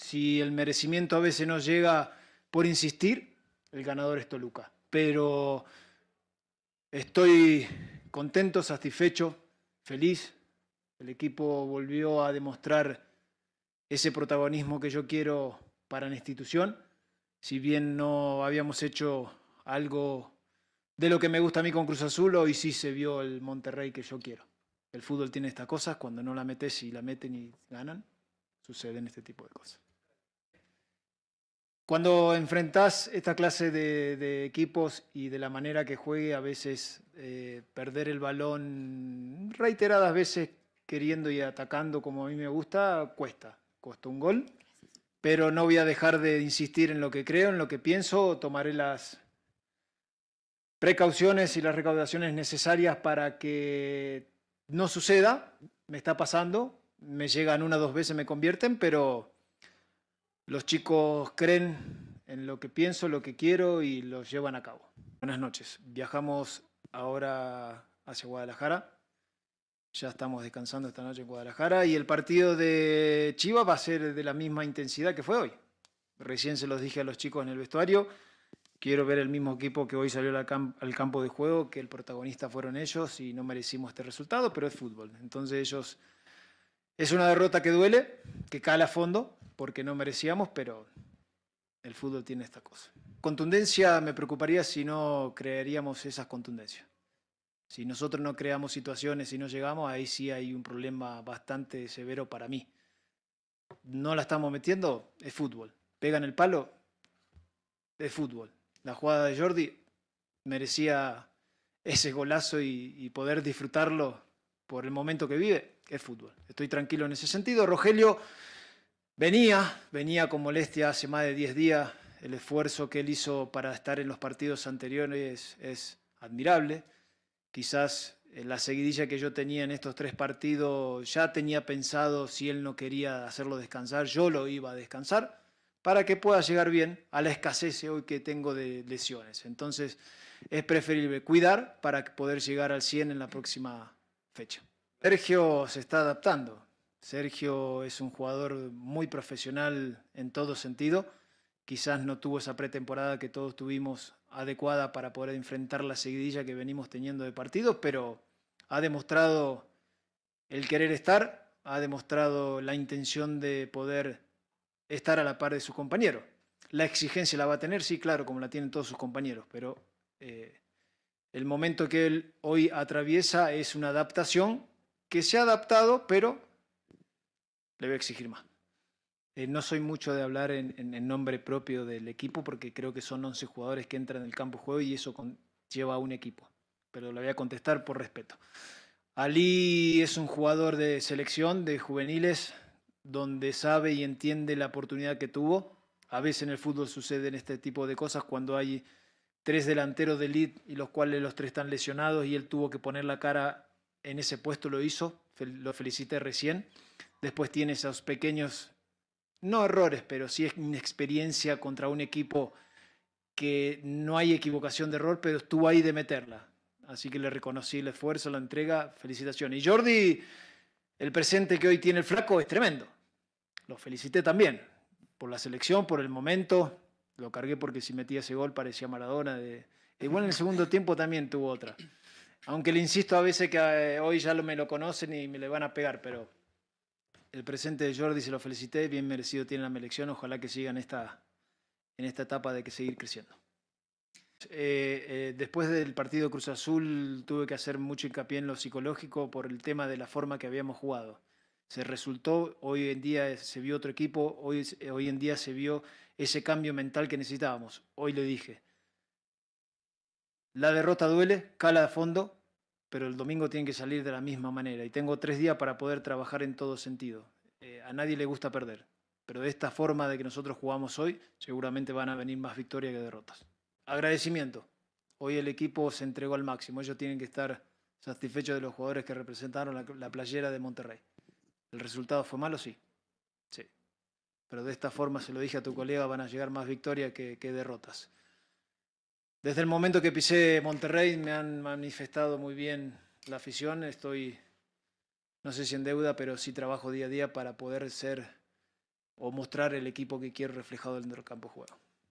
Si el merecimiento a veces no llega por insistir, el ganador es Toluca. Pero estoy contento, satisfecho, feliz. El equipo volvió a demostrar ese protagonismo que yo quiero para la institución. Si bien no habíamos hecho algo de lo que me gusta a mí con Cruz Azul, hoy sí se vio el Monterrey que yo quiero. El fútbol tiene estas cosas, cuando no la metes y la meten y ganan, suceden este tipo de cosas. Cuando enfrentás esta clase de, equipos y de la manera que juegue, a veces eh, perder el balón reiteradas veces queriendo y atacando como a mí me gusta, cuesta. Cuesta un gol, pero no voy a dejar de insistir en lo que creo, en lo que pienso, tomaré las precauciones y las recaudaciones necesarias para que no suceda. Me está pasando, me llegan una o dos veces, me convierten, pero los chicos creen en lo que pienso, lo que quiero y lo llevan a cabo. Buenas noches. Viajamos ahora hacia Guadalajara. Ya estamos descansando esta noche en Guadalajara y el partido de Chivas va a ser de la misma intensidad que fue hoy. Recién se los dije a los chicos en el vestuario. Quiero ver el mismo equipo que hoy salió al campo de juego, que el protagonista fueron ellos y no merecimos este resultado, pero es fútbol. Entonces ellos... Es una derrota que duele, que cala a fondo, porque no merecíamos, pero el fútbol tiene esta cosa. Contundencia me preocuparía si no creeríamos esas contundencias. Si nosotros no creamos situaciones y no llegamos, ahí sí hay un problema bastante severo para mí. No la estamos metiendo, es fútbol. Pegan el palo, es fútbol. La jugada de Jordi merecía ese golazo y, y poder disfrutarlo por el momento que vive, es fútbol. Estoy tranquilo en ese sentido. Rogelio Venía, venía con molestia hace más de 10 días. El esfuerzo que él hizo para estar en los partidos anteriores es, admirable. Quizás eh, la seguidilla que yo tenía en estos tres partidos ya tenía pensado si él no quería hacerlo descansar, yo lo iba a descansar para que pueda llegar bien a la escasez hoy que tengo de lesiones. Entonces es preferible cuidar para poder llegar al 100 en la próxima fecha. Sergio se está adaptando, Sergio es un jugador muy profesional en todo sentido. Quizás no tuvo esa pretemporada que todos tuvimos adecuada para poder enfrentar la seguidilla que venimos teniendo de partidos, pero ha demostrado el querer estar, ha demostrado la intención de poder estar a la par de su compañero. La exigencia la va a tener, sí, claro, como la tienen todos sus compañeros, pero eh, el momento que él hoy atraviesa es una adaptación que se ha adaptado, pero le voy a exigir más. Eh, no soy mucho de hablar en, nombre propio del equipo porque creo que son 11 jugadores que entran en el campo de juego y eso lleva a un equipo. Pero le voy a contestar por respeto. Ali es un jugador de selección, de juveniles, donde sabe y entiende la oportunidad que tuvo. A veces en el fútbol suceden este tipo de cosas cuando hay tres delanteros de elite y los cuales los tres están lesionados y él tuvo que poner la cara en ese puesto, lo hizo, lo felicité recién. Después tiene esos pequeños, no errores, pero sí es inexperiencia contra un equipo que no hay equivocación de error, pero estuvo ahí de meterla. Así que le reconocí el esfuerzo, la entrega, felicitaciones. Y Jordi, el presente que hoy tiene el flaco es tremendo. Lo felicité también por la selección, por el momento. Lo cargué porque si metía ese gol parecía Maradona. Igual en el segundo tiempo también tuvo otra. Aunque le insisto a veces que eh, hoy ya me lo conocen y me le van a pegar, pero el presente de Jordi se lo felicité, bien merecido tiene la elección, ojalá que sigan en esta, en esta etapa de que seguir creciendo. Eh, eh, después del partido Cruz Azul tuve que hacer mucho hincapié en lo psicológico por el tema de la forma que habíamos jugado. Se resultó, hoy en día se vio otro equipo, hoy, hoy en día se vio ese cambio mental que necesitábamos. Hoy le dije. La derrota duele, cala de fondo, pero el domingo tiene que salir de la misma manera y tengo tres días para poder trabajar en todo sentido. Eh, a nadie le gusta perder, pero de esta forma de que nosotros jugamos hoy, seguramente van a venir más victorias que derrotas. Agradecimiento. Hoy el equipo se entregó al máximo, ellos tienen que estar satisfechos de los jugadores que representaron la, playera de Monterrey. ¿El resultado fue malo? Sí. Sí. Pero de esta forma, se lo dije a tu colega, van a llegar más victorias que derrotas. Desde el momento que pisé Monterrey me han manifestado muy bien la afición. Estoy, no sé si en deuda, pero sí trabajo día a día para poder ser o mostrar el equipo que quiero reflejado en del campo de juego.